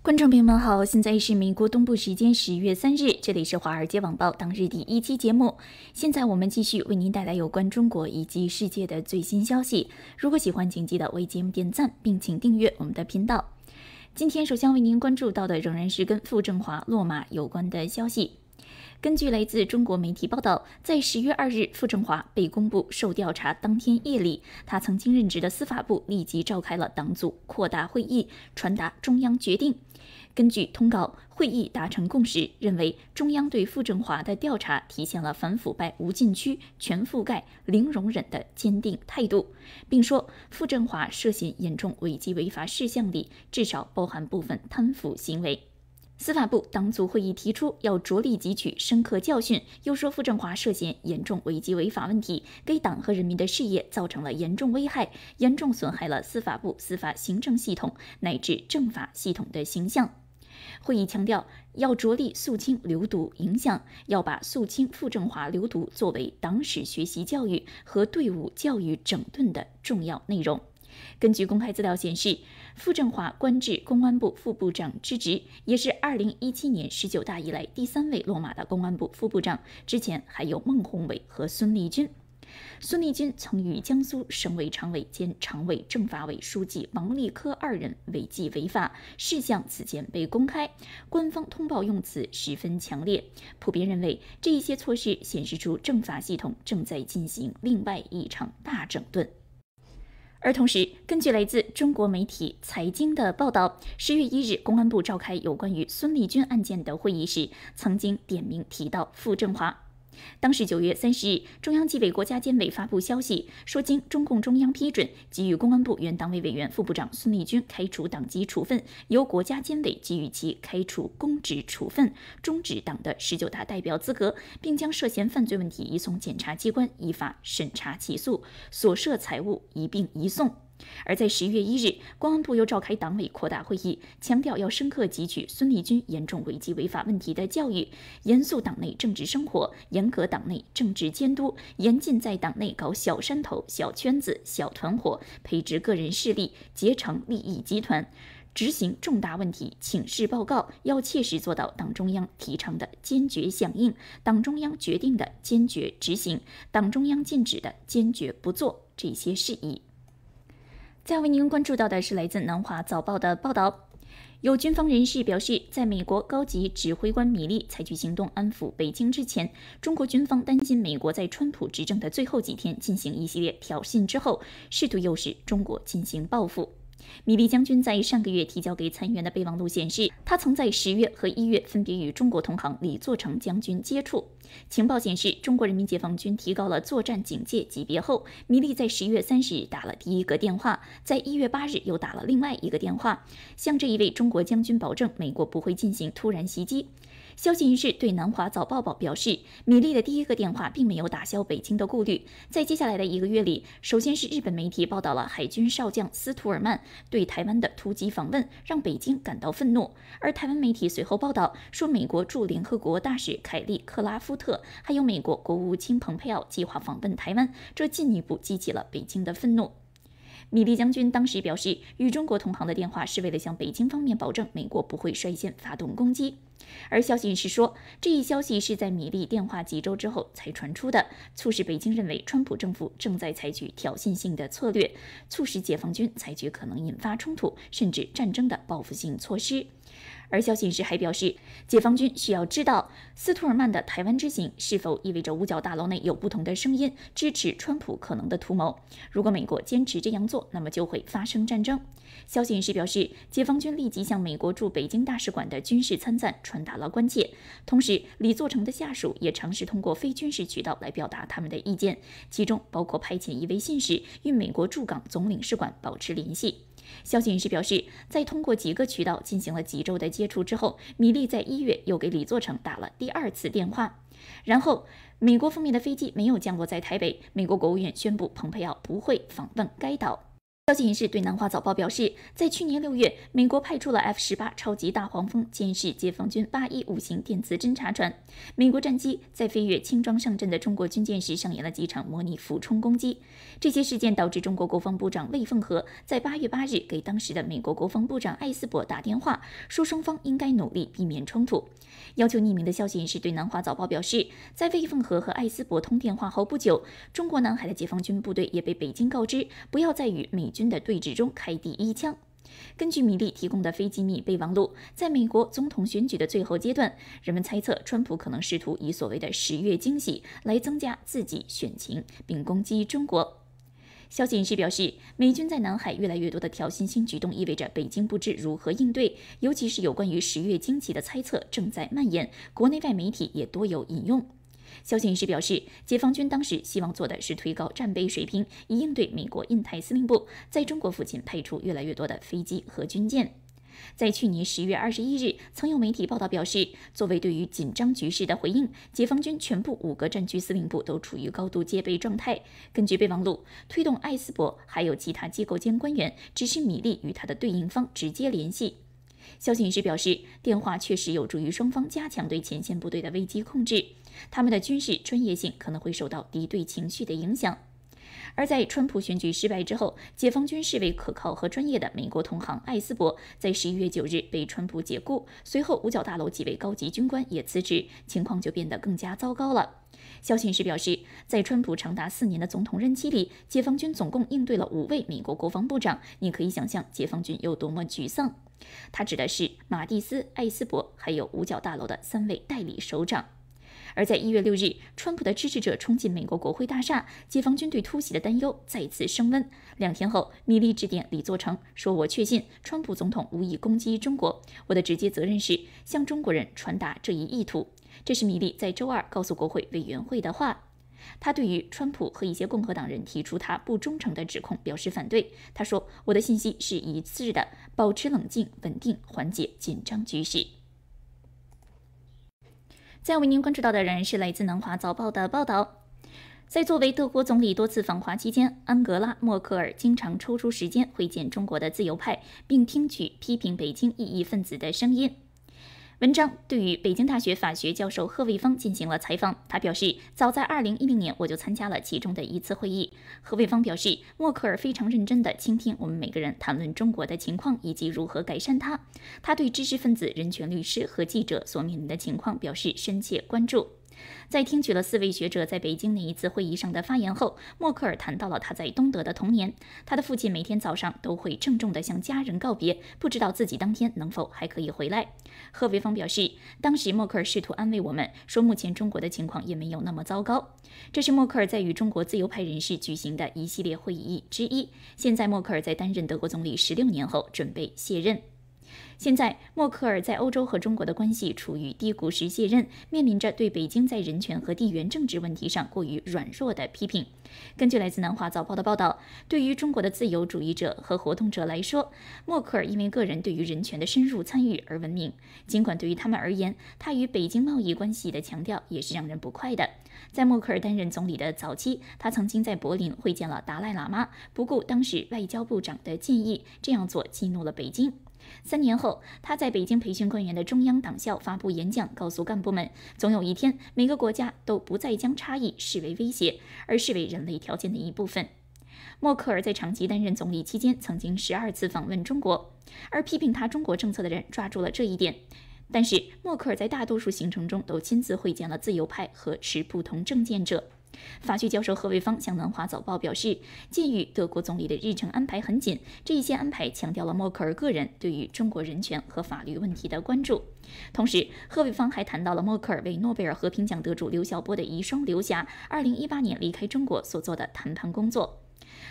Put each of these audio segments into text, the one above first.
观众朋友们好，现在是美国东部时间十月三日，这里是华尔街网报当日第一期节目。现在我们继续为您带来有关中国以及世界的最新消息。如果喜欢，请记得为节目点赞，并请订阅我们的频道。今天首先为您关注到的仍然是跟傅政华落马有关的消息。根据来自中国媒体报道，在十月二日傅政华被公布受调查当天夜里，他曾经任职的司法部立即召开了党组扩大会议，传达中央决定。根据通告，会议达成共识，认为中央对傅政华的调查体现了反腐败无禁区、全覆盖、零容忍的坚定态度，并说傅政华涉嫌严重违纪违法事项里至少包含部分贪腐行为。司法部党组会议提出，要着力汲取深刻教训。又说傅政华涉嫌严重违纪违法问题，给党和人民的事业造成了严重危害，严重损害了司法部司法行政系统乃至政法系统的形象。会议强调，要着力肃清流毒影响，要把肃清傅政华流毒作为党史学习教育和队伍教育整顿的重要内容。根据公开资料显示，傅政华官至公安部副部长之职，也是二零一七年十九大以来第三位落马的公安部副部长。之前还有孟宏伟和孙立军。孙立军曾与江苏省委常委兼常委政法委书记王立科二人违纪违法事项此前被公开，官方通报用词十分强烈，普遍认为这一些措施显示出政法系统正在进行另外一场大整顿。而同时，根据来自中国媒体财经的报道，十月一日，公安部召开有关于孙立军案件的会议时，曾经点名提到傅政华。当时九月三十日，中央纪委国家监委发布消息说，经中共中央批准，给予公安部原党委委员、副部长孙立军开除党籍处分，由国家监委给予其开除公职处分，终止党的十九大代表资格，并将涉嫌犯罪问题移送检察机关依法审查起诉，所涉财物一并移送。而在十一月一日，公安部又召开党委扩大会议，强调要深刻汲取孙立军严重违纪违法问题的教育，严肃党内政治生活，严格党内政治监督，严禁在党内搞小山头、小圈子、小团伙，培植个人势力，结成利益集团。执行重大问题请示报告，要切实做到党中央提倡的坚决响应，党中央决定的坚决执行，党中央禁止的坚决不做这些事宜。再为您关注到的是来自《南华早报》的报道，有军方人士表示，在美国高级指挥官米利采取行动安抚北京之前，中国军方担心美国在川普执政的最后几天进行一系列挑衅之后，试图诱使中国进行报复。米利将军在上个月提交给参议院的备忘录显示，他曾在十月和一月分别与中国同行李作成将军接触。情报显示，中国人民解放军提高了作战警戒级别后，米利在十月三十日打了第一个电话，在一月八日又打了另外一个电话，向这一位中国将军保证美国不会进行突然袭击。消息人士对《南华早报》表示，米利的第一个电话并没有打消北京的顾虑。在接下来的一个月里，首先是日本媒体报道了海军少将斯图尔曼对台湾的突击访问，让北京感到愤怒。而台湾媒体随后报道说，美国驻联合国大使凯利·克拉夫特还有美国国务卿蓬佩奥计划访问台湾，这进一步激起了北京的愤怒。米利将军当时表示，与中国同行的电话是为了向北京方面保证，美国不会率先发动攻击。而消息人士说，这一消息是在米利电话几周之后才传出的，促使北京认为川普政府正在采取挑衅性的策略，促使解放军采取可能引发冲突甚至战争的报复性措施。而消息人士还表示，解放军需要知道斯图尔曼的台湾之行是否意味着五角大楼内有不同的声音支持川普可能的图谋。如果美国坚持这样做，那么就会发生战争。消息人士表示，解放军立即向美国驻北京大使馆的军事参赞传达了关切，同时，李作成的下属也尝试通过非军事渠道来表达他们的意见，其中包括派遣一位信使与美国驻港总领事馆保持联系。消息人士表示，在通过几个渠道进行了几周的接触之后，米利在一月又给李作成打了第二次电话。然后，美国方面的飞机没有降落在台北，美国国务院宣布，蓬佩奥不会访问该岛。消息人士对《南华早报》表示，在去年六月，美国派出了 F-18 超级大黄蜂监视解放军八一五型电磁侦察船。美国战机在飞越轻装上阵的中国军舰时，上演了几场模拟俯冲攻击。这些事件导致中国国防部长魏凤和在八月八日给当时的美国国防部长艾斯伯打电话，说双方应该努力避免冲突。要求匿名的消息人士对《南华早报》表示，在魏凤和和艾斯伯通电话后不久，中国南海的解放军部队也被北京告知不要再与美。军的对峙中开第一枪。根据米利提供的非机密备忘录，在美国总统选举的最后阶段，人们猜测川普可能试图以所谓的十月惊喜来增加自己选情，并攻击中国。消息人士表示，美军在南海越来越多的挑衅性举动意味着北京不知如何应对，尤其是有关于十月惊喜的猜测正在蔓延，国内外媒体也多有引用。消息人士表示，解放军当时希望做的是推高战备水平，以应对美国印太司令部在中国附近派出越来越多的飞机和军舰。在去年十月二十一日，曾有媒体报道表示，作为对于紧张局势的回应，解放军全部五个战区司令部都处于高度戒备状态。根据备忘录，推动艾斯伯还有其他机构间官员指示米利与他的对应方直接联系。消息人士表示，电话确实有助于双方加强对前线部队的危机控制。他们的军事专业性可能会受到敌对情绪的影响。而在川普选举失败之后，解放军视为可靠和专业的美国同行艾斯伯在十一月九日被川普解雇，随后五角大楼几位高级军官也辞职，情况就变得更加糟糕了。息人士表示，在川普长达四年的总统任期里，解放军总共应对了五位美国国防部长，你可以想象解放军有多么沮丧。他指的是马蒂斯、艾斯伯，还有五角大楼的三位代理首长。而在一月六日，川普的支持者冲进美国国会大厦，解放军对突袭的担忧再次升温。两天后，米利致电李作成，说：“我确信川普总统无意攻击中国，我的直接责任是向中国人传达这一意图。”这是米利在周二告诉国会委员会的话。他对于川普和一些共和党人提出他不忠诚的指控表示反对。他说：“我的信息是一致的，保持冷静、稳定，缓解紧张局势。”现在为您关注到的仍然是来自《南华早报》的报道，在作为德国总理多次访华期间，安格拉·默克尔经常抽出时间会见中国的自由派，并听取批评北京异议分子的声音。文章对于北京大学法学教授贺卫方进行了采访。他表示，早在2010年，我就参加了其中的一次会议。贺卫方表示，默克尔非常认真地倾听我们每个人谈论中国的情况以及如何改善它。他对知识分子、人权律师和记者所面临的情况表示深切关注。在听取了四位学者在北京那一次会议上的发言后，默克尔谈到了他在东德的童年。他的父亲每天早上都会郑重地向家人告别，不知道自己当天能否还可以回来。贺维芳表示，当时默克尔试图安慰我们，说目前中国的情况也没有那么糟糕。这是默克尔在与中国自由派人士举行的一系列会议之一。现在，默克尔在担任德国总理十六年后准备卸任。现在，默克尔在欧洲和中国的关系处于低谷时卸任，面临着对北京在人权和地缘政治问题上过于软弱的批评。根据来自《南华早报》的报道，对于中国的自由主义者和活动者来说，默克尔因为个人对于人权的深入参与而闻名。尽管对于他们而言，他与北京贸易关系的强调也是让人不快的。在默克尔担任总理的早期，他曾经在柏林会见了达赖喇嘛，不顾当时外交部长的建议，这样做激怒了北京。三年后，他在北京培训官员的中央党校发布演讲，告诉干部们：“总有一天，每个国家都不再将差异视为威胁，而视为人类条件的一部分。”默克尔在长期担任总理期间，曾经十二次访问中国，而批评他中国政策的人抓住了这一点。但是，默克尔在大多数行程中都亲自会见了自由派和持不同政见者。法学教授何卫芳向南华早报表示，鉴于德国总理的日程安排很紧，这一些安排强调了默克尔个人对于中国人权和法律问题的关注。同时，何伟芳还谈到了默克尔为诺贝尔和平奖得主刘晓波的遗孀刘霞二零一八年离开中国所做的谈判工作。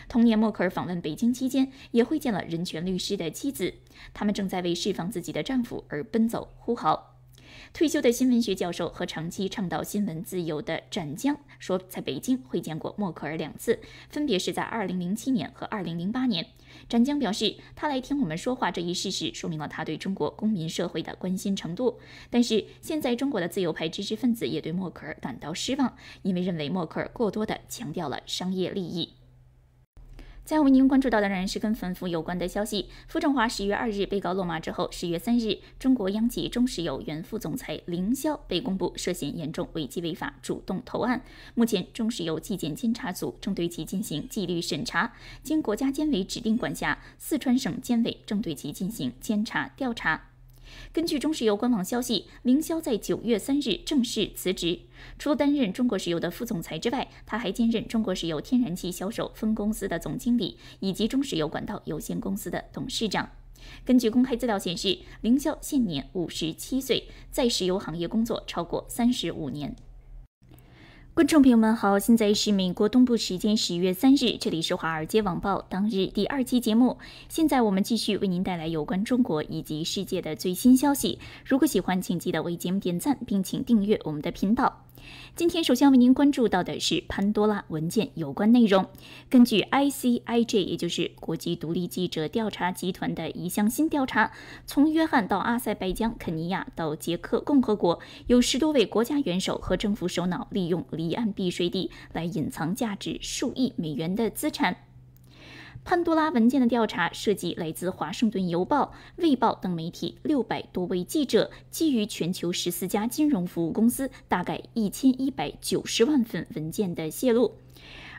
同年，默克尔访问北京期间也会见了人权律师的妻子，他们正在为释放自己的丈夫而奔走呼号。退休的新闻学教授和长期倡导新闻自由的展江说，在北京会见过默克尔两次，分别是在2007年和2008年。展江表示，他来听我们说话这一事实，说明了他对中国公民社会的关心程度。但是，现在中国的自由派知识分子也对默克尔感到失望，因为认为默克尔过多地强调了商业利益。再为您关注到的，仍然是跟反腐有关的消息。傅政华十月二日被“告落马之后，十月三日，中国央企中石油原副总裁凌霄被公布涉嫌严重违纪违法，主动投案。目前，中石油纪检监察组正对其进行纪律审查，经国家监委指定管辖，四川省监委正对其进行监察调查。根据中石油官网消息，凌霄在九月三日正式辞职。除担任中国石油的副总裁之外，他还兼任中国石油天然气销售分公司的总经理以及中石油管道有限公司的董事长。根据公开资料显示，凌霄现年五十七岁，在石油行业工作超过三十五年。观众朋友们好，现在是美国东部时间十一月三日，这里是《华尔街网报》当日第二期节目。现在我们继续为您带来有关中国以及世界的最新消息。如果喜欢，请记得为节目点赞，并请订阅我们的频道。今天首先为您关注到的是潘多拉文件有关内容。根据 ICIJ，也就是国际独立记者调查集团的一项新调查，从约翰到阿塞拜疆、肯尼亚到捷克共和国，有十多位国家元首和政府首脑利用离岸避税地来隐藏价值数亿美元的资产。潘多拉文件的调查涉及来自《华盛顿邮报》《卫报》等媒体六百多位记者，基于全球十四家金融服务公司大概一千一百九十万份文件的泄露。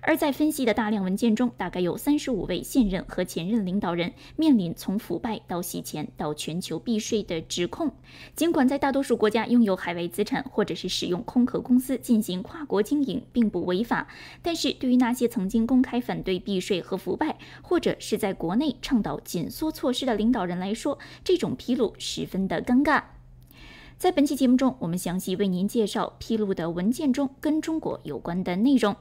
而在分析的大量文件中，大概有三十五位现任和前任领导人面临从腐败到洗钱到全球避税的指控。尽管在大多数国家拥有海外资产或者是使用空壳公司进行跨国经营并不违法，但是对于那些曾经公开反对避税和腐败，或者是在国内倡导紧缩措施的领导人来说，这种披露十分的尴尬。在本期节目中，我们详细为您介绍披露的文件中跟中国有关的内容。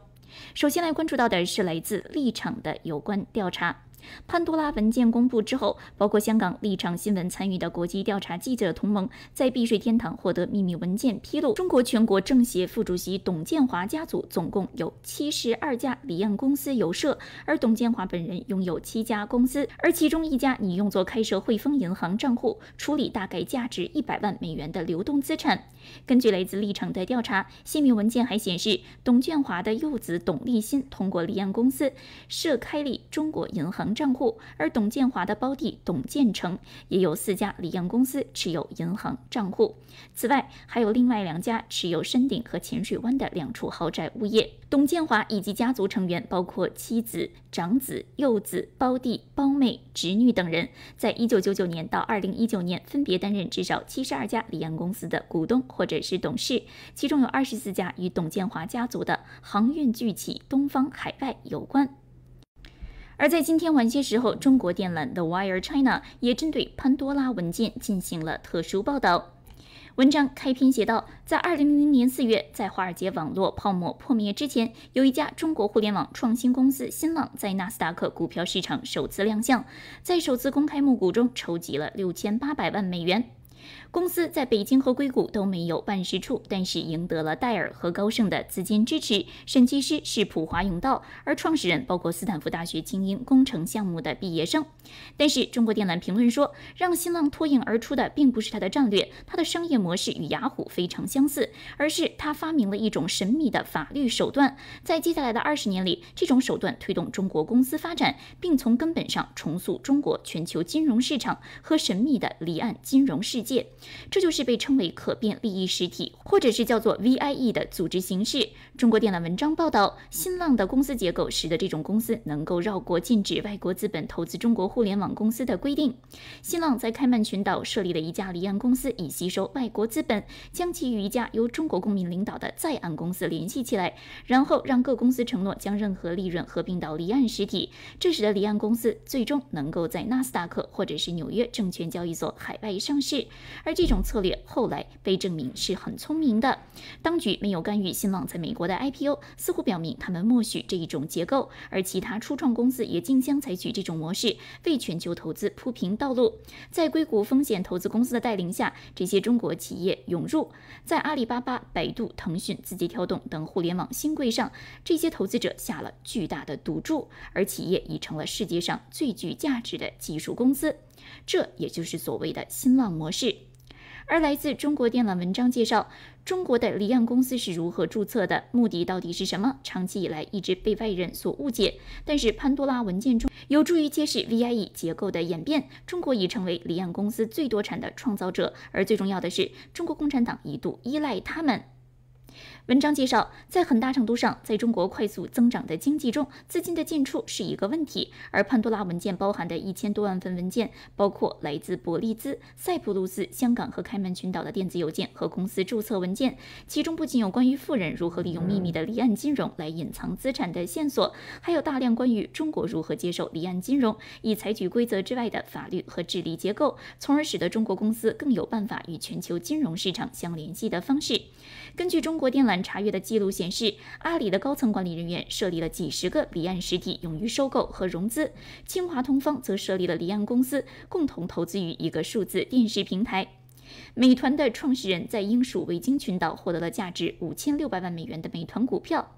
首先来关注到的是来自立场的有关调查。潘多拉文件公布之后，包括香港立场新闻参与的国际调查记者同盟，在避税天堂获得秘密文件披露：中国全国政协副主席董建华家族总共有七十二家离岸公司有设，而董建华本人拥有七家公司，而其中一家你用作开设汇丰银行账户，处理大概价值一百万美元的流动资产。根据来自立场的调查，泄密文件还显示，董建华的幼子董立新通过离岸公司设开立中国银行。账户，而董建华的胞弟董建成也有四家离岸公司持有银行账户。此外，还有另外两家持有山顶和浅水湾的两处豪宅物业。董建华以及家族成员，包括妻子、长子、幼子、胞弟、胞妹、侄女等人，在一九九九年到二零一九年分别担任至少七十二家离岸公司的股东或者是董事，其中有二十四家与董建华家族的航运巨企东方海外有关。而在今天晚些时候，中国电缆的《Wire China》也针对潘多拉文件进行了特殊报道。文章开篇写道：“在二零零零年四月，在华尔街网络泡沫破灭之前，有一家中国互联网创新公司新浪在纳斯达克股票市场首次亮相，在首次公开募股中筹集了六千八百万美元。”公司在北京和硅谷都没有办事处，但是赢得了戴尔和高盛的资金支持。审计师是普华永道，而创始人包括斯坦福大学精英工程项目的毕业生。但是中国电缆评论说，让新浪脱颖而出的并不是他的战略，他的商业模式与雅虎非常相似，而是他发明了一种神秘的法律手段。在接下来的二十年里，这种手段推动中国公司发展，并从根本上重塑中国全球金融市场和神秘的离岸金融世界。这就是被称为可变利益实体，或者是叫做 VIE 的组织形式。中国电缆文章报道，新浪的公司结构使得这种公司能够绕过禁止外国资本投资中国互联网公司的规定。新浪在开曼群岛设立了一家离岸公司以吸收外国资本，将其与一家由中国公民领导的在岸公司联系起来，然后让各公司承诺将任何利润合并到离岸实体，这使得离岸公司最终能够在纳斯达克或者是纽约证券交易所海外上市。而这种策略后来被证明是很聪明的。当局没有干预新浪在美国的 IPO，似乎表明他们默许这一种结构。而其他初创公司也竞相采取这种模式，为全球投资铺平道路。在硅谷风险投资公司的带领下，这些中国企业涌入，在阿里巴巴、百度、腾讯、字节跳动等互联网新贵上，这些投资者下了巨大的赌注，而企业已成了世界上最具价值的技术公司。这也就是所谓的新浪模式。而来自中国电缆文章介绍，中国的离岸公司是如何注册的，目的到底是什么？长期以来一直被外人所误解。但是潘多拉文件中有助于揭示 VIE 结构的演变，中国已成为离岸公司最多产的创造者。而最重要的是，中国共产党一度依赖他们。文章介绍，在很大程度上，在中国快速增长的经济中，资金的进出是一个问题。而潘多拉文件包含的一千多万份文件，包括来自伯利兹、塞浦路斯、香港和开曼群岛的电子邮件和公司注册文件，其中不仅有关于富人如何利用秘密的离岸金融来隐藏资产的线索，还有大量关于中国如何接受离岸金融，以采取规则之外的法律和治理结构，从而使得中国公司更有办法与全球金融市场相联系的方式。根据中国电缆查阅的记录显示，阿里的高层管理人员设立了几十个离岸实体，用于收购和融资；清华同方则设立了离岸公司，共同投资于一个数字电视平台。美团的创始人在英属维京群岛获得了价值五千六百万美元的美团股票，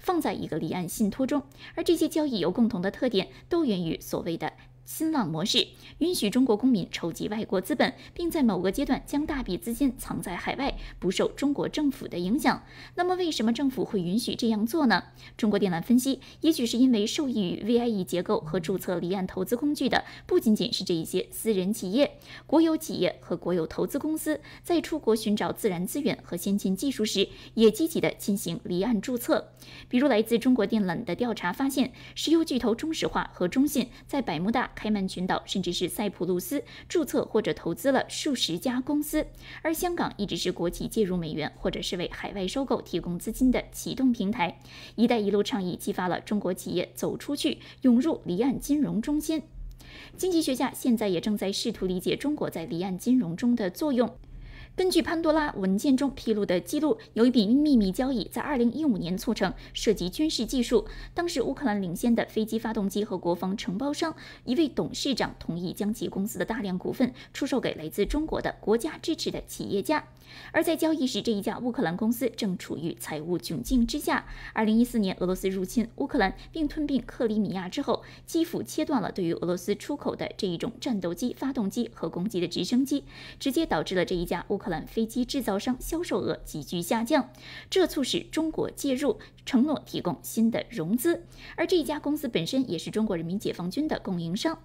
放在一个离岸信托中。而这些交易有共同的特点，都源于所谓的。新浪模式允许中国公民筹集外国资本，并在某个阶段将大笔资金藏在海外，不受中国政府的影响。那么，为什么政府会允许这样做呢？中国电缆分析，也许是因为受益于 VIE 结构和注册离岸投资工具的不仅仅是这一些私人企业，国有企业和国有投资公司在出国寻找自然资源和先进技术时，也积极的进行离岸注册。比如，来自中国电缆的调查发现，石油巨头中石化和中信在百慕大。开曼群岛甚至是塞浦路斯注册或者投资了数十家公司，而香港一直是国企介入美元或者是为海外收购提供资金的启动平台。“一带一路”倡议激发了中国企业走出去，涌入离岸金融中心。经济学家现在也正在试图理解中国在离岸金融中的作用。根据潘多拉文件中披露的记录，有一笔秘密交易在二零一五年促成，涉及军事技术。当时乌克兰领先的飞机发动机和国防承包商一位董事长同意将其公司的大量股份出售给来自中国的国家支持的企业家。而在交易时，这一家乌克兰公司正处于财务窘境之下。二零一四年，俄罗斯入侵乌克兰并吞并克里米亚之后，基辅切断了对于俄罗斯出口的这一种战斗机发动机和攻击的直升机，直接导致了这一家乌克兰飞机制造商销售额急剧下降。这促使中国介入，承诺提供新的融资。而这一家公司本身也是中国人民解放军的供应商。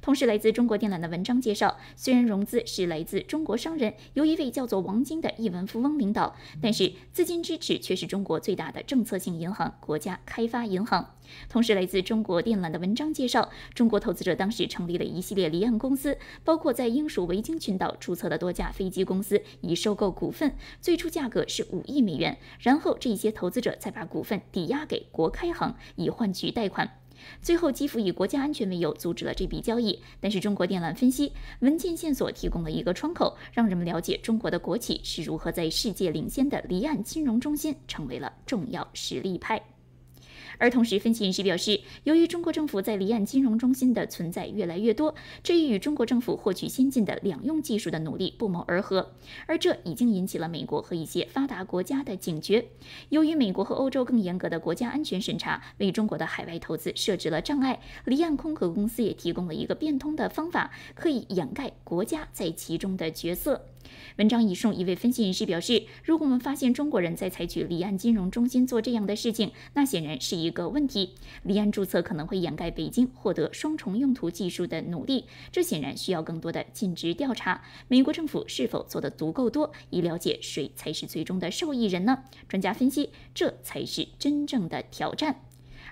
同时，来自中国电缆的文章介绍，虽然融资是来自中国商人，由一位叫做王晶的亿万富翁领导，但是资金支持却是中国最大的政策性银行——国家开发银行。同时，来自中国电缆的文章介绍，中国投资者当时成立了一系列离岸公司，包括在英属维京群岛注册的多家飞机公司，以收购股份，最初价格是五亿美元。然后，这些投资者再把股份抵押给国开行，以换取贷款。最后，基辅以国家安全为由阻止了这笔交易。但是，中国电缆分析文件线索提供了一个窗口，让人们了解中国的国企是如何在世界领先的离岸金融中心成为了重要实力派。而同时，分析人士表示，由于中国政府在离岸金融中心的存在越来越多，这与中国政府获取先进的两用技术的努力不谋而合，而这已经引起了美国和一些发达国家的警觉。由于美国和欧洲更严格的国家安全审查为中国的海外投资设置了障碍，离岸空壳公司也提供了一个变通的方法，可以掩盖国家在其中的角色。文章已送，一位分析人士表示：“如果我们发现中国人在采取离岸金融中心做这样的事情，那显然是一个问题。离岸注册可能会掩盖北京获得双重用途技术的努力，这显然需要更多的尽职调查。美国政府是否做得足够多，以了解谁才是最终的受益人呢？专家分析，这才是真正的挑战。”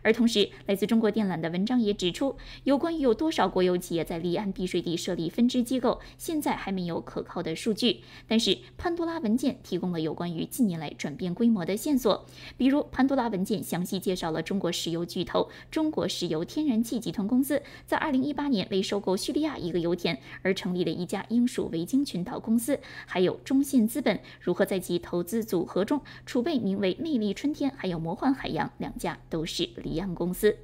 而同时，来自中国电缆的文章也指出，有关于有多少国有企业在离岸避税地设立分支机构，现在还没有可靠的数据。但是，潘多拉文件提供了有关于近年来转变规模的线索。比如，潘多拉文件详细介绍了中国石油巨头中国石油天然气集团公司在2018年为收购叙利亚一个油田而成立的一家英属维京群岛公司，还有中信资本如何在其投资组合中储备名为“魅力春天”还有“魔幻海洋”两家都是离。离岸公司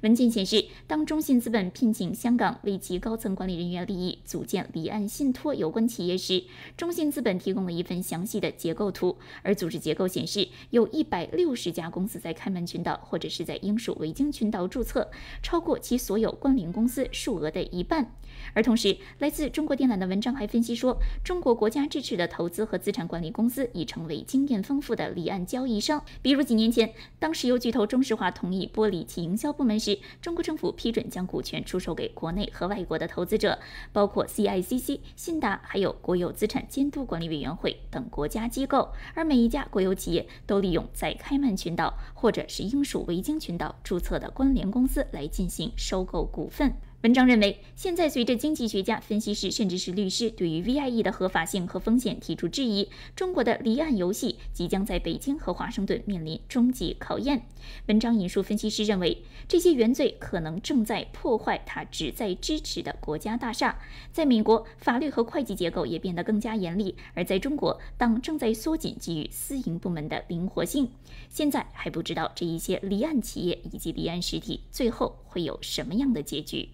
文件显示，当中信资本聘请香港为其高层管理人员利益组建离岸信托有关企业时，中信资本提供了一份详细的结构图。而组织结构显示，有一百六十家公司，在开曼群岛或者是在英属维京群岛注册，超过其所有关联公司数额的一半。而同时，来自中国电缆的文章还分析说，中国国家支持的投资和资产管理公司已成为经验丰富的离岸交易商。比如几年前，当石油巨头中石化同意剥离其营销部门时，中国政府批准将股权出售给国内和外国的投资者，包括 CICC、信达，还有国有资产监督管理委员会等国家机构。而每一家国有企业都利用在开曼群岛或者是英属维京群岛注册的关联公司来进行收购股份。文章认为，现在随着经济学家、分析师，甚至是律师对于 VIE 的合法性和风险提出质疑，中国的离岸游戏即将在北京和华盛顿面临终极考验。文章引述分析师认为，这些原罪可能正在破坏他旨在支持的国家大厦。在美国，法律和会计结构也变得更加严厉，而在中国，党正在缩紧给予私营部门的灵活性。现在还不知道这一些离岸企业以及离岸实体最后会有什么样的结局。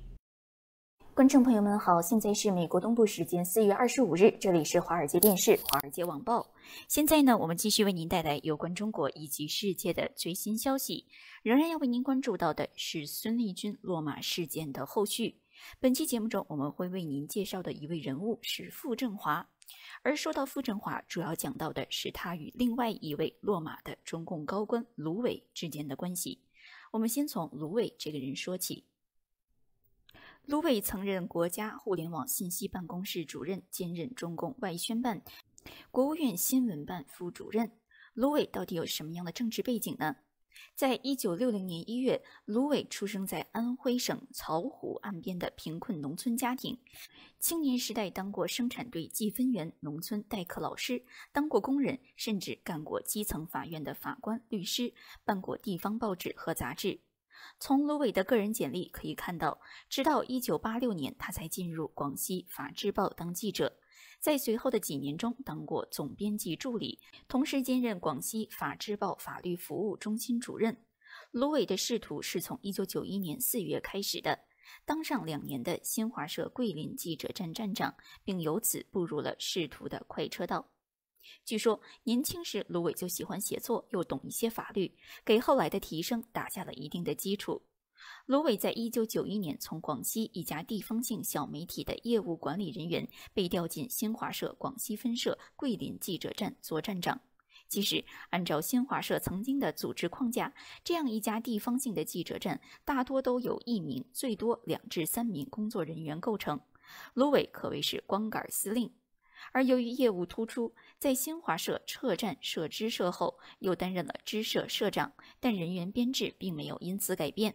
观众朋友们好，现在是美国东部时间四月二十五日，这里是华尔街电视、华尔街网报。现在呢，我们继续为您带来有关中国以及世界的最新消息。仍然要为您关注到的是孙立军落马事件的后续。本期节目中，我们会为您介绍的一位人物是傅政华。而说到傅政华，主要讲到的是他与另外一位落马的中共高官卢伟之间的关系。我们先从卢伟这个人说起。卢伟曾任国家互联网信息办公室主任，兼任中共外宣办、国务院新闻办副主任。卢伟到底有什么样的政治背景呢？在一九六零年一月，卢伟出生在安徽省巢湖岸边的贫困农村家庭。青年时代当过生产队记分员、农村代课老师，当过工人，甚至干过基层法院的法官、律师，办过地方报纸和杂志。从卢伟的个人简历可以看到，直到一九八六年，他才进入广西法制报当记者，在随后的几年中，当过总编辑助理，同时兼任广西法制报法律服务中心主任。卢伟的仕途是从一九九一年四月开始的，当上两年的新华社桂林记者站站长，并由此步入了仕途的快车道。据说年轻时，卢伟就喜欢写作，又懂一些法律，给后来的提升打下了一定的基础。卢伟在1991年从广西一家地方性小媒体的业务管理人员被调进新华社广西分社桂林记者站做站长。其实，按照新华社曾经的组织框架，这样一家地方性的记者站大多都由一名最多两至三名工作人员构成。卢伟可谓是光杆司令。而由于业务突出，在新华社撤站设支社后，又担任了支社社长，但人员编制并没有因此改变。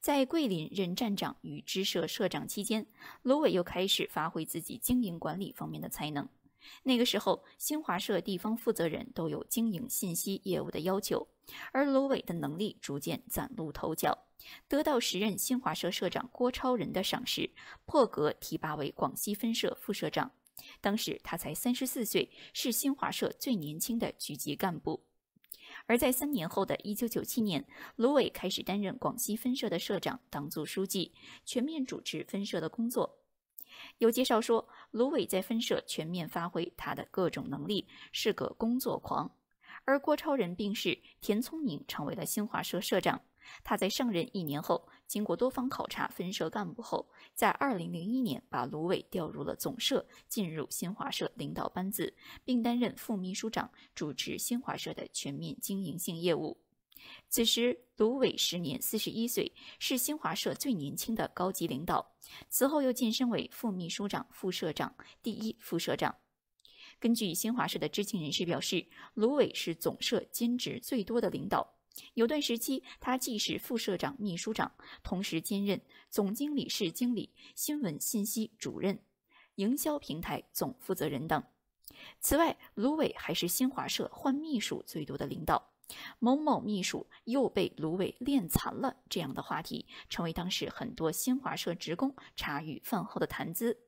在桂林任站长与支社社长期间，卢伟又开始发挥自己经营管理方面的才能。那个时候，新华社地方负责人都有经营信息业务的要求，而卢伟的能力逐渐崭露头角，得到时任新华社社长郭超人的赏识，破格提拔为广西分社副社长。当时他才三十四岁，是新华社最年轻的局级干部。而在三年后的一九九七年，卢伟开始担任广西分社的社长、党组书记，全面主持分社的工作。有介绍说，卢伟在分社全面发挥他的各种能力，是个工作狂。而郭超人病逝，田聪明成为了新华社社长。他在上任一年后，经过多方考察、分社干部后，在2001年把卢伟调入了总社，进入新华社领导班子，并担任副秘书长，主持新华社的全面经营性业务。此时，卢伟时年41岁，是新华社最年轻的高级领导。此后，又晋升为副秘书长、副社长、第一副社长。根据新华社的知情人士表示，卢伟是总社兼职最多的领导。有段时期，他既是副社长、秘书长，同时兼任总经理室经理、新闻信息主任、营销平台总负责人等。此外，卢伟还是新华社换秘书最多的领导。某某秘书又被卢伟练残了，这样的话题成为当时很多新华社职工茶余饭后的谈资。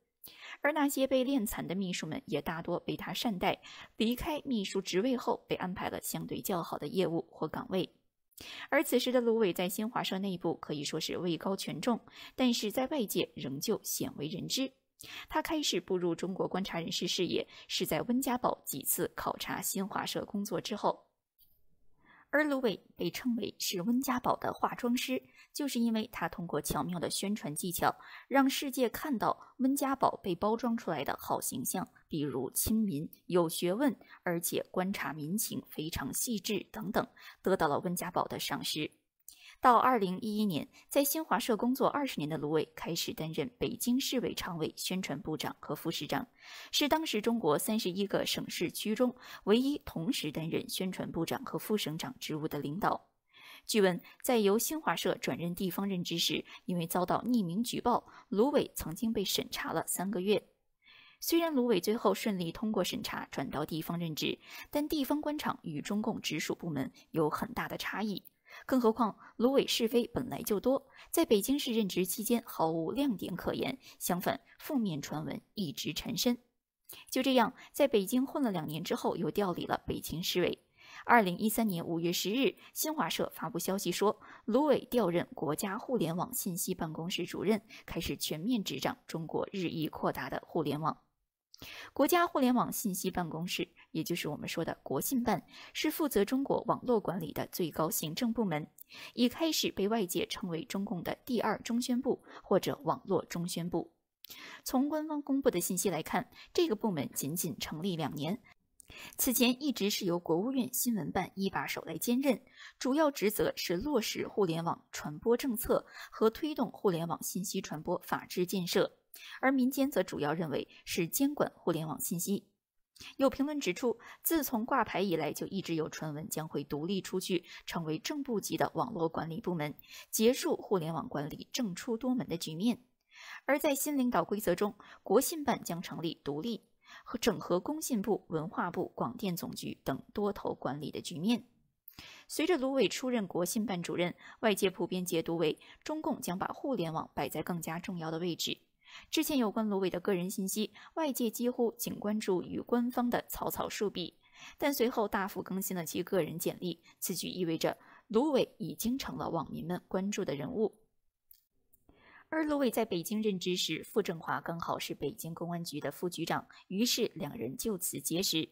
而那些被练惨的秘书们也大多被他善待，离开秘书职位后被安排了相对较好的业务或岗位。而此时的卢伟在新华社内部可以说是位高权重，但是在外界仍旧鲜为人知。他开始步入中国观察人士视野，是在温家宝几次考察新华社工作之后。而芦苇被称为是温家宝的化妆师，就是因为他通过巧妙的宣传技巧，让世界看到温家宝被包装出来的好形象，比如亲民、有学问，而且观察民情非常细致等等，得到了温家宝的赏识。到二零一一年，在新华社工作二十年的卢伟开始担任北京市委常委、宣传部长和副市长，是当时中国三十一个省市区中唯一同时担任宣传部长和副省长职务的领导。据闻，在由新华社转任地方任职时，因为遭到匿名举报，卢伟曾经被审查了三个月。虽然卢伟最后顺利通过审查转到地方任职，但地方官场与中共直属部门有很大的差异。更何况，卢伟是非本来就多，在北京市任职期间毫无亮点可言，相反，负面传闻一直缠身。就这样，在北京混了两年之后，又调离了北京市委。二零一三年五月十日，新华社发布消息说，卢伟调任国家互联网信息办公室主任，开始全面执掌中国日益扩大的互联网。国家互联网信息办公室，也就是我们说的国信办，是负责中国网络管理的最高行政部门，已开始被外界称为中共的第二中宣部或者网络中宣部。从官方公布的信息来看，这个部门仅仅成立两年，此前一直是由国务院新闻办一把手来兼任，主要职责是落实互联网传播政策和推动互联网信息传播法治建设。而民间则主要认为是监管互联网信息。有评论指出，自从挂牌以来，就一直有传闻将会独立出去，成为正部级的网络管理部门，结束互联网管理正出多门的局面。而在新领导规则中，国信办将成立独立和整合工信部、文化部、广电总局等多头管理的局面。随着卢伟出任国信办主任，外界普遍解读为中共将把互联网摆在更加重要的位置。之前有关芦伟的个人信息，外界几乎仅关注与官方的草草数笔，但随后大幅更新了其个人简历，此举意味着芦伟已经成了网民们关注的人物。而芦伟在北京任职时，傅政华刚好是北京公安局的副局长，于是两人就此结识。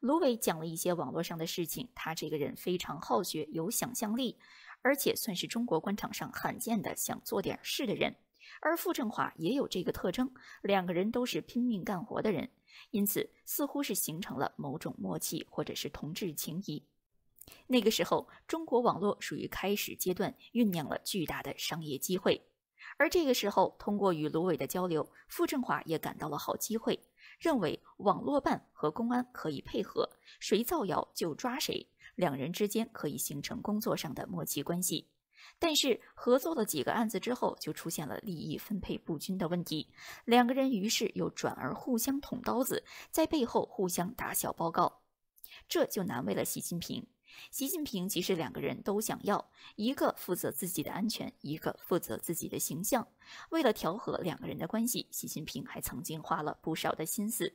芦伟讲了一些网络上的事情，他这个人非常好学，有想象力，而且算是中国官场上罕见的想做点事的人。而傅政华也有这个特征，两个人都是拼命干活的人，因此似乎是形成了某种默契，或者是同志情谊。那个时候，中国网络属于开始阶段，酝酿了巨大的商业机会。而这个时候，通过与卢伟的交流，傅政华也感到了好机会，认为网络办和公安可以配合，谁造谣就抓谁，两人之间可以形成工作上的默契关系。但是合作了几个案子之后，就出现了利益分配不均的问题。两个人于是又转而互相捅刀子，在背后互相打小报告，这就难为了习近平。习近平其实两个人都想要，一个负责自己的安全，一个负责自己的形象。为了调和两个人的关系，习近平还曾经花了不少的心思。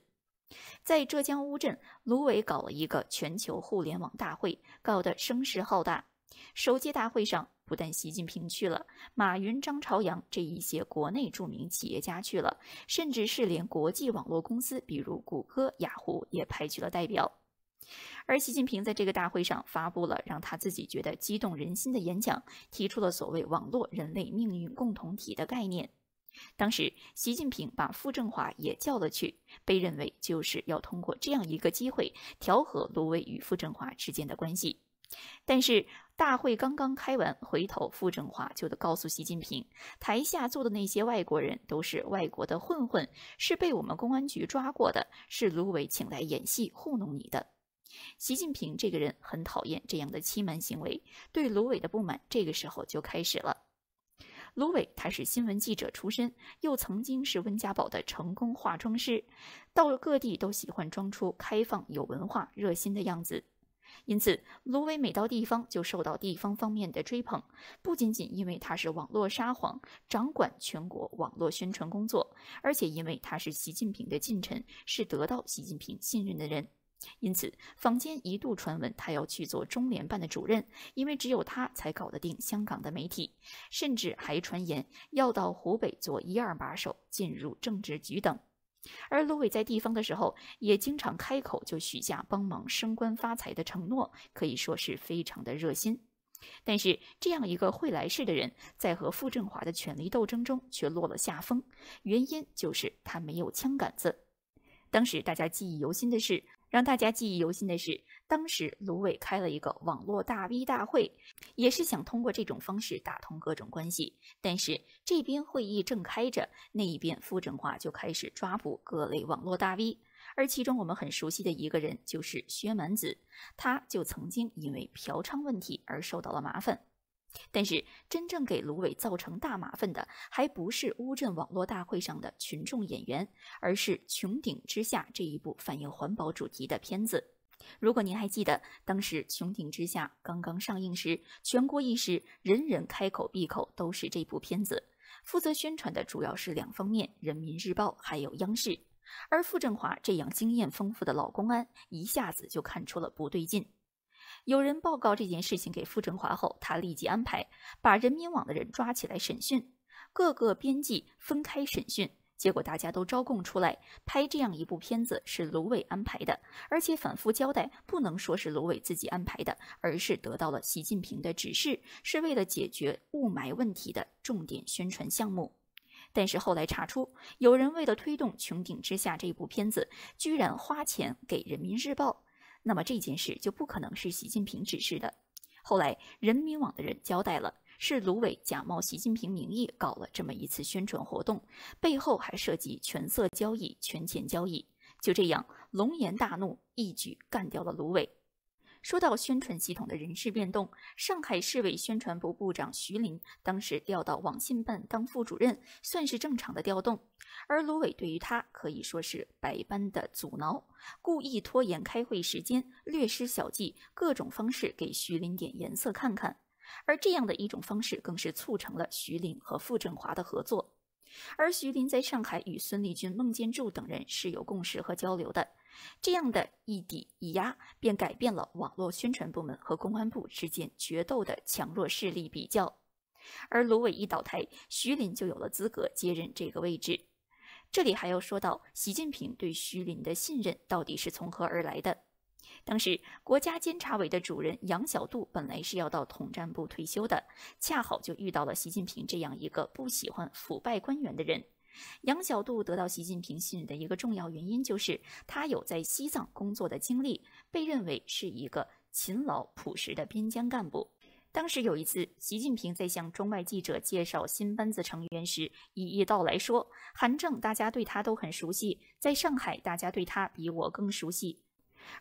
在浙江乌镇，卢伟搞了一个全球互联网大会，搞得声势浩大。首届大会上，不但习近平去了，马云、张朝阳这一些国内著名企业家去了，甚至是连国际网络公司，比如谷歌、雅虎也派去了代表。而习近平在这个大会上发布了让他自己觉得激动人心的演讲，提出了所谓“网络人类命运共同体”的概念。当时，习近平把傅政华也叫了去，被认为就是要通过这样一个机会调和卢威与傅政华之间的关系。但是大会刚刚开完，回头傅政华就得告诉习近平，台下坐的那些外国人都是外国的混混，是被我们公安局抓过的，是卢伟请来演戏糊弄你的。习近平这个人很讨厌这样的欺瞒行为，对卢伟的不满这个时候就开始了。卢伟他是新闻记者出身，又曾经是温家宝的成功化妆师，到了各地都喜欢装出开放、有文化、热心的样子。因此，卢伟每到地方就受到地方方面的追捧，不仅仅因为他是网络沙皇，掌管全国网络宣传工作，而且因为他是习近平的近臣，是得到习近平信任的人。因此，坊间一度传闻他要去做中联办的主任，因为只有他才搞得定香港的媒体，甚至还传言要到湖北做一二把手，进入政治局等。而芦苇在地方的时候，也经常开口就许下帮忙升官发财的承诺，可以说是非常的热心。但是，这样一个会来事的人，在和傅政华的权力斗争中却落了下风，原因就是他没有枪杆子。当时大家记忆犹新的是，让大家记忆犹新的是。当时，芦苇开了一个网络大 V 大会，也是想通过这种方式打通各种关系。但是，这边会议正开着，那一边傅政华就开始抓捕各类网络大 V。而其中我们很熟悉的一个人就是薛蛮子，他就曾经因为嫖娼问题而受到了麻烦。但是，真正给芦苇造成大麻烦的，还不是乌镇网络大会上的群众演员，而是《穹顶之下》这一部反映环保主题的片子。如果您还记得，当时《穹顶之下》刚刚上映时，全国一时人人开口闭口都是这部片子。负责宣传的主要是两方面，《人民日报》还有央视。而傅政华这样经验丰富的老公安，一下子就看出了不对劲。有人报告这件事情给傅政华后，他立即安排把人民网的人抓起来审讯，各个编辑分开审讯。结果大家都招供出来，拍这样一部片子是芦苇安排的，而且反复交代不能说是芦苇自己安排的，而是得到了习近平的指示，是为了解决雾霾问题的重点宣传项目。但是后来查出，有人为了推动《穹顶之下》这部片子，居然花钱给人民日报，那么这件事就不可能是习近平指示的。后来人民网的人交代了。是卢伟假冒习近平名义搞了这么一次宣传活动，背后还涉及权色交易、权钱交易。就这样，龙颜大怒，一举干掉了卢伟。说到宣传系统的人事变动，上海市委宣传部部长徐林当时调到网信办当副主任，算是正常的调动。而卢伟对于他可以说是百般的阻挠，故意拖延开会时间，略施小计，各种方式给徐林点颜色看看。而这样的一种方式，更是促成了徐林和傅政华的合作。而徐林在上海与孙立军、孟建柱等人是有共识和交流的。这样的一抵一压，便改变了网络宣传部门和公安部之间决斗的强弱势力比较。而卢伟一倒台，徐林就有了资格接任这个位置。这里还要说到，习近平对徐林的信任到底是从何而来的？当时，国家监察委的主任杨小杜本来是要到统战部退休的，恰好就遇到了习近平这样一个不喜欢腐败官员的人。杨小杜得到习近平信任的一个重要原因，就是他有在西藏工作的经历，被认为是一个勤劳朴实的边疆干部。当时有一次，习近平在向中外记者介绍新班子成员时，一一道来说：“韩正，大家对他都很熟悉，在上海，大家对他比我更熟悉。”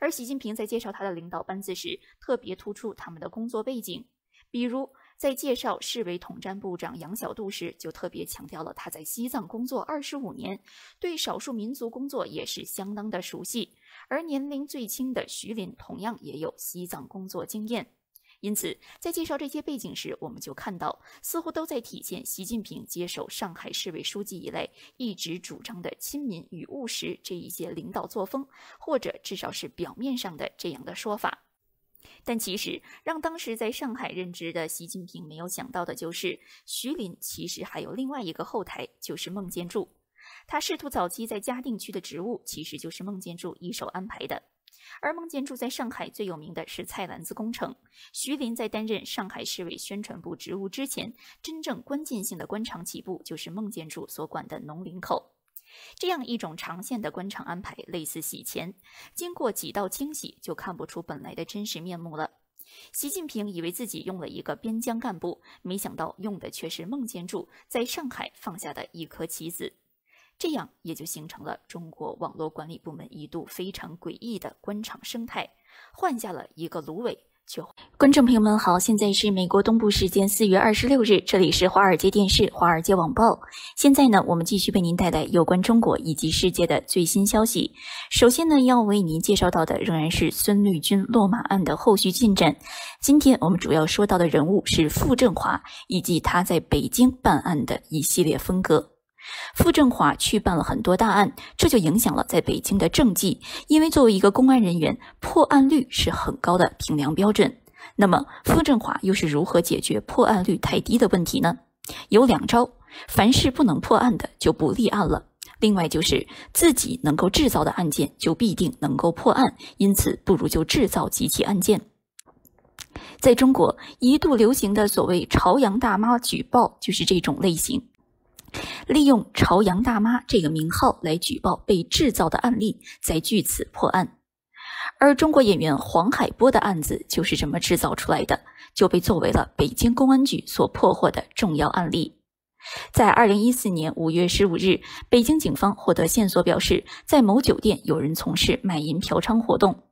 而习近平在介绍他的领导班子时，特别突出他们的工作背景。比如，在介绍市委统战部长杨小渡时，就特别强调了他在西藏工作二十五年，对少数民族工作也是相当的熟悉。而年龄最轻的徐林，同样也有西藏工作经验。因此，在介绍这些背景时，我们就看到，似乎都在体现习近平接手上海市委书记以来一直主张的亲民与务实这一些领导作风，或者至少是表面上的这样的说法。但其实，让当时在上海任职的习近平没有想到的就是，徐林其实还有另外一个后台，就是孟建柱。他仕途早期在嘉定区的职务，其实就是孟建柱一手安排的。而孟建柱在上海最有名的是菜篮子工程。徐林在担任上海市委宣传部职务之前，真正关键性的官场起步就是孟建柱所管的农林口。这样一种长线的官场安排，类似洗钱，经过几道清洗，就看不出本来的真实面目了。习近平以为自己用了一个边疆干部，没想到用的却是孟建柱在上海放下的一颗棋子。这样也就形成了中国网络管理部门一度非常诡异的官场生态，换下了一个芦苇，却。观众朋友们好，现在是美国东部时间四月二十六日，这里是华尔街电视、华尔街网报。现在呢，我们继续为您带来有关中国以及世界的最新消息。首先呢，要为您介绍到的仍然是孙立军落马案的后续进展。今天我们主要说到的人物是傅政华以及他在北京办案的一系列风格。傅政华去办了很多大案，这就影响了在北京的政绩。因为作为一个公安人员，破案率是很高的评量标准。那么傅政华又是如何解决破案率太低的问题呢？有两招：凡是不能破案的就不立案了；另外就是自己能够制造的案件就必定能够破案，因此不如就制造几起案件。在中国一度流行的所谓“朝阳大妈”举报就是这种类型。利用“朝阳大妈”这个名号来举报被制造的案例，再据此破案。而中国演员黄海波的案子就是这么制造出来的，就被作为了北京公安局所破获的重要案例。在二零一四年五月十五日，北京警方获得线索，表示在某酒店有人从事卖淫嫖娼活动。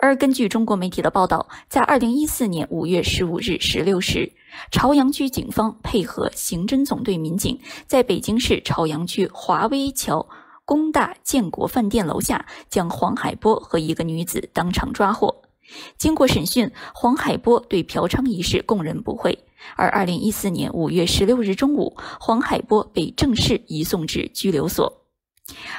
而根据中国媒体的报道，在二零一四年五月十五日十六时，朝阳区警方配合刑侦总队民警，在北京市朝阳区华威桥工大建国饭店楼下将黄海波和一个女子当场抓获。经过审讯，黄海波对嫖娼一事供认不讳。而二零一四年五月十六日中午，黄海波被正式移送至拘留所。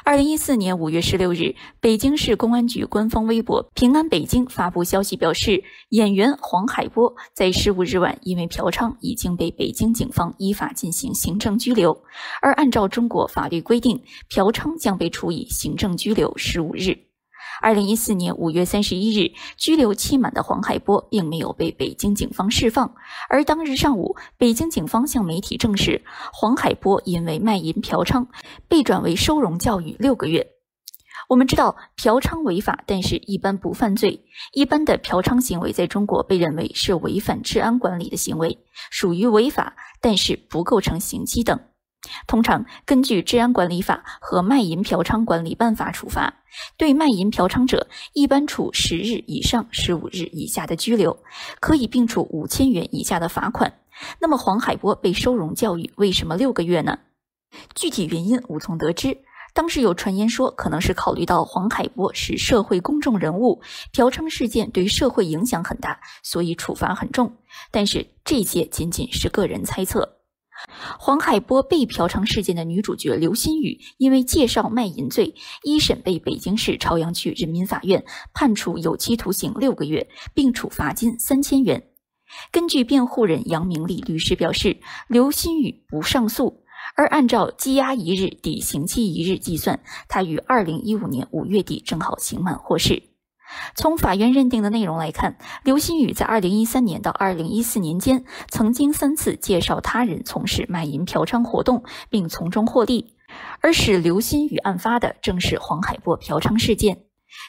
二零一四年五月十六日，北京市公安局官方微博“平安北京”发布消息表示，演员黄海波在十五日晚因为嫖娼已经被北京警方依法进行行政拘留，而按照中国法律规定，嫖娼将被处以行政拘留十五日。二零一四年五月三十一日，拘留期满的黄海波并没有被北京警方释放。而当日上午，北京警方向媒体证实，黄海波因为卖淫嫖娼被转为收容教育六个月。我们知道，嫖娼违法，但是一般不犯罪。一般的嫖娼行为在中国被认为是违反治安管理的行为，属于违法，但是不构成刑期等。通常根据治安管理法和卖淫嫖娼管理办法处罚，对卖淫嫖娼者一般处十日以上十五日以下的拘留，可以并处五千元以下的罚款。那么黄海波被收容教育为什么六个月呢？具体原因无从得知。当时有传言说，可能是考虑到黄海波是社会公众人物，嫖娼事件对社会影响很大，所以处罚很重。但是这些仅仅是个人猜测。黄海波被嫖娼事件的女主角刘新宇，因为介绍卖淫罪，一审被北京市朝阳区人民法院判处有期徒刑六个月，并处罚金三千元。根据辩护人杨明利律师表示，刘新宇不上诉，而按照羁押一日抵刑期一日计算，他于二零一五年五月底正好刑满获释。从法院认定的内容来看，刘新宇在二零一三年到二零一四年间，曾经三次介绍他人从事卖淫嫖娼活动，并从中获利。而使刘新宇案发的，正是黄海波嫖娼事件。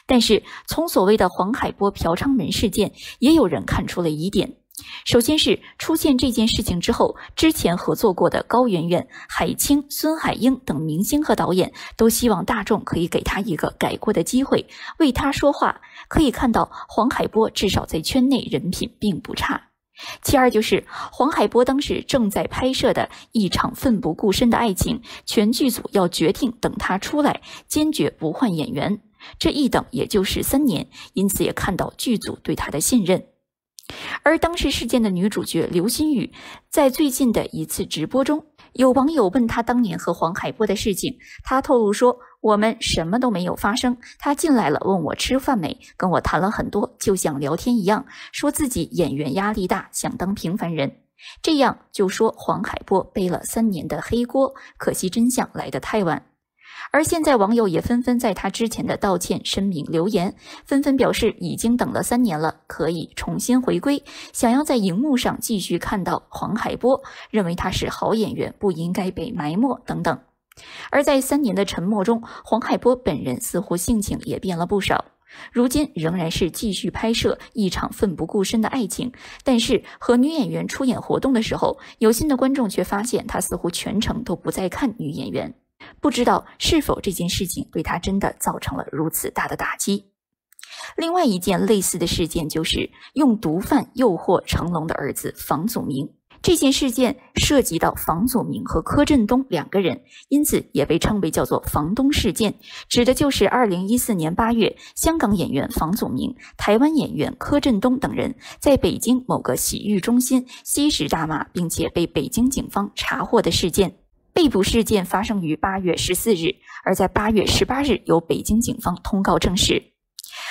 但是，从所谓的黄海波嫖娼门事件，也有人看出了疑点。首先是出现这件事情之后，之前合作过的高圆圆、海清、孙海英等明星和导演都希望大众可以给他一个改过的机会，为他说话。可以看到，黄海波至少在圈内人品并不差。其二就是，黄海波当时正在拍摄的一场奋不顾身的爱情，全剧组要决定等他出来，坚决不换演员。这一等也就是三年，因此也看到剧组对他的信任。而当时事件的女主角刘心雨，在最近的一次直播中，有网友问她当年和黄海波的事情，她透露说：“我们什么都没有发生。他进来了，问我吃饭没，跟我谈了很多，就像聊天一样，说自己演员压力大，想当平凡人。这样就说黄海波背了三年的黑锅，可惜真相来的太晚。”而现在，网友也纷纷在他之前的道歉声明留言，纷纷表示已经等了三年了，可以重新回归，想要在荧幕上继续看到黄海波，认为他是好演员，不应该被埋没等等。而在三年的沉默中，黄海波本人似乎性情也变了不少，如今仍然是继续拍摄一场奋不顾身的爱情，但是和女演员出演活动的时候，有心的观众却发现他似乎全程都不在看女演员。不知道是否这件事情对他真的造成了如此大的打击。另外一件类似的事件就是用毒贩诱惑成龙的儿子房祖名。这件事件涉及到房祖名和柯震东两个人，因此也被称为叫做“房东事件”，指的就是2014年8月，香港演员房祖名、台湾演员柯震东等人在北京某个洗浴中心吸食大麻，并且被北京警方查获的事件。被捕事件发生于八月十四日，而在八月十八日由北京警方通告证实。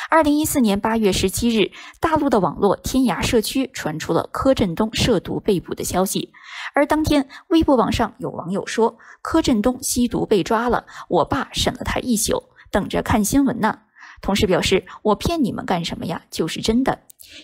二零一四年八月十七日，大陆的网络天涯社区传出了柯震东涉毒被捕的消息，而当天微博网上有网友说：“柯震东吸毒被抓了，我爸审了他一宿，等着看新闻呢。”同时表示：“我骗你们干什么呀？就是真的。”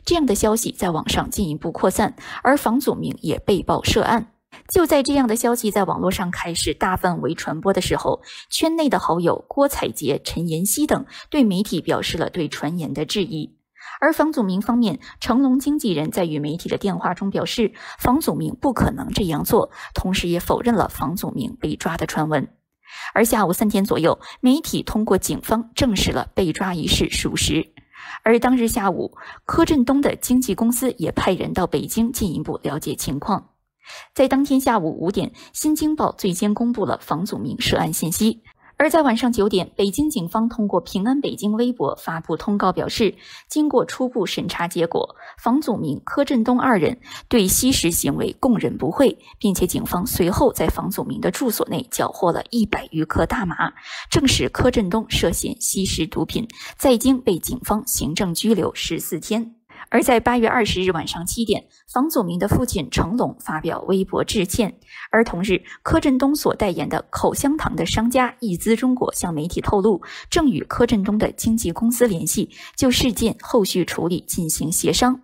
这样的消息在网上进一步扩散，而房祖名也被曝涉案。就在这样的消息在网络上开始大范围传播的时候，圈内的好友郭采洁、陈妍希等对媒体表示了对传言的质疑。而房祖名方面，成龙经纪人在与媒体的电话中表示，房祖名不可能这样做，同时也否认了房祖名被抓的传闻。而下午三点左右，媒体通过警方证实了被抓一事属实。而当日下午，柯震东的经纪公司也派人到北京进一步了解情况。在当天下午五点，《新京报》最先公布了房祖名涉案信息，而在晚上九点，北京警方通过平安北京微博发布通告，表示经过初步审查结果，房祖名、柯震东二人对吸食行为供认不讳，并且警方随后在房祖名的住所内缴获了一百余克大麻，证实柯震东涉嫌吸食毒品，在京被警方行政拘留十四天。而在八月二十日晚上七点，房祖名的父亲成龙发表微博致歉。而同日，柯震东所代言的口香糖的商家易资中国向媒体透露，正与柯震东的经纪公司联系，就事件后续处理进行协商。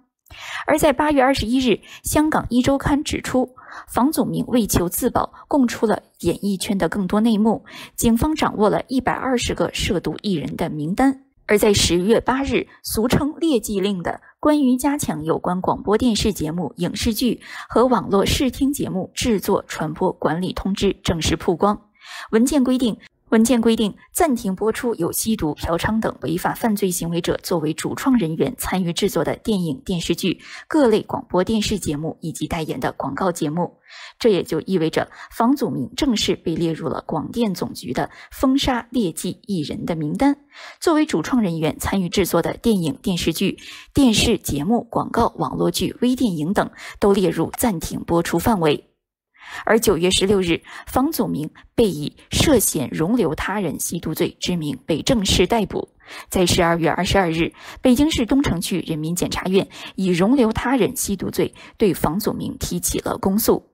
而在八月二十一日，香港一周刊指出，房祖名为求自保，供出了演艺圈的更多内幕，警方掌握了一百二十个涉毒艺人的名单。而在十月八日，俗称“劣迹令”的。关于加强有关广播电视节目、影视剧和网络视听节目制作传播管理通知正式曝光。文件规定。文件规定，暂停播出有吸毒、嫖娼等违法犯罪行为者作为主创人员参与制作的电影、电视剧、各类广播电视节目以及代言的广告节目。这也就意味着，房祖名正式被列入了广电总局的封杀劣迹艺人的名单。作为主创人员参与制作的电影、电视剧、电视节目、广告、网络剧、微电影等，都列入暂停播出范围。而九月十六日，房祖名被以涉嫌容留他人吸毒罪之名被正式逮捕。在十二月二十二日，北京市东城区人民检察院以容留他人吸毒罪对房祖名提起了公诉。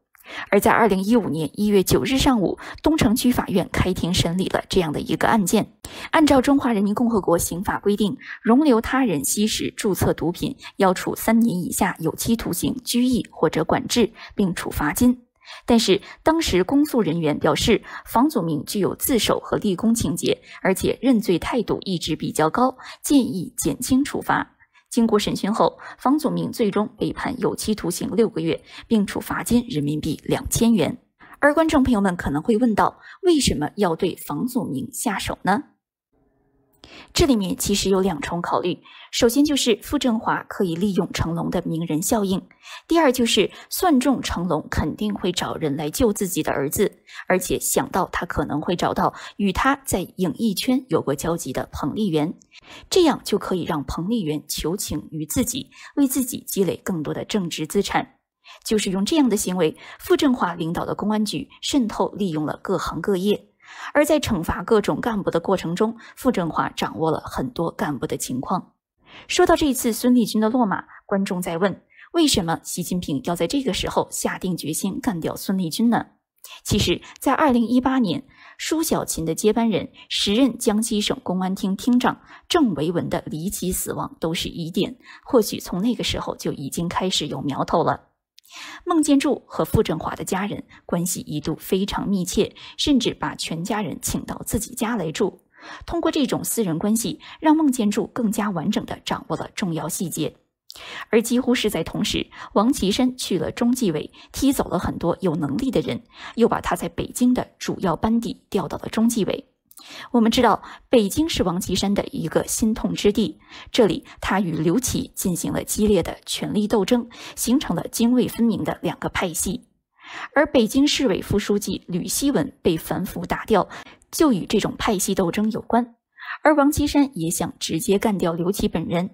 而在二零一五年一月九日上午，东城区法院开庭审理了这样的一个案件。按照《中华人民共和国刑法》规定，容留他人吸食、注册毒品，要处三年以下有期徒刑、拘役或者管制，并处罚金。但是，当时公诉人员表示，房祖名具有自首和立功情节，而且认罪态度一直比较高，建议减轻处罚。经过审讯后，房祖名最终被判有期徒刑六个月，并处罚金人民币两千元。而观众朋友们可能会问到，为什么要对房祖名下手呢？这里面其实有两重考虑，首先就是傅政华可以利用成龙的名人效应，第二就是算中成龙肯定会找人来救自己的儿子，而且想到他可能会找到与他在演艺圈有过交集的彭丽媛，这样就可以让彭丽媛求情于自己，为自己积累更多的政治资产。就是用这样的行为，傅政华领导的公安局渗透利用了各行各业。而在惩罚各种干部的过程中，傅政华掌握了很多干部的情况。说到这次孙立军的落马，观众在问，为什么习近平要在这个时候下定决心干掉孙立军呢？其实，在2018年，舒小琴的接班人、时任江西省公安厅厅长郑维文的离奇死亡都是疑点，或许从那个时候就已经开始有苗头了。孟建柱和傅政华的家人关系一度非常密切，甚至把全家人请到自己家来住。通过这种私人关系，让孟建柱更加完整地掌握了重要细节。而几乎是在同时，王岐山去了中纪委，踢走了很多有能力的人，又把他在北京的主要班底调到了中纪委。我们知道，北京是王岐山的一个心痛之地。这里，他与刘琦进行了激烈的权力斗争，形成了泾渭分明的两个派系。而北京市委副书记吕锡文被反腐打掉，就与这种派系斗争有关。而王岐山也想直接干掉刘琦本人。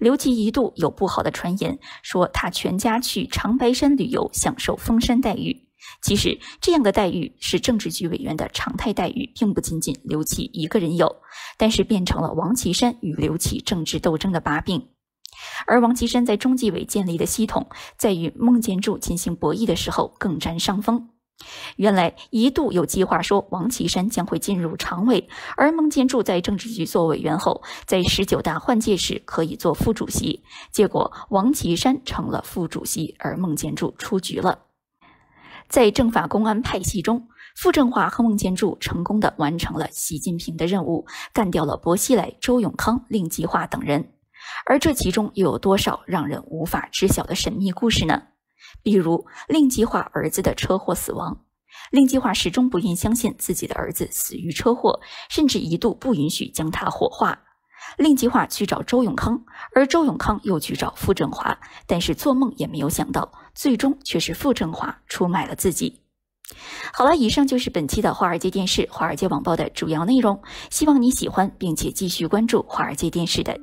刘琦一度有不好的传言，说他全家去长白山旅游，享受封山待遇。其实，这样的待遇是政治局委员的常态待遇，并不仅仅刘奇一个人有，但是变成了王岐山与刘奇政治斗争的把柄。而王岐山在中纪委建立的系统，在与孟建柱进行博弈的时候更占上风。原来一度有计划说王岐山将会进入常委，而孟建柱在政治局做委员后，在十九大换届时可以做副主席。结果王岐山成了副主席，而孟建柱出局了。在政法公安派系中，傅政华和孟建柱成功的完成了习近平的任务，干掉了薄熙来、周永康、令计划等人。而这其中又有多少让人无法知晓的神秘故事呢？比如令计划儿子的车祸死亡，令计划始终不愿相信自己的儿子死于车祸，甚至一度不允许将他火化。另计划去找周永康，而周永康又去找傅振华，但是做梦也没有想到，最终却是傅振华出卖了自己。好了，以上就是本期的华尔街电视、华尔街网报的主要内容，希望你喜欢，并且继续关注华尔街电视的。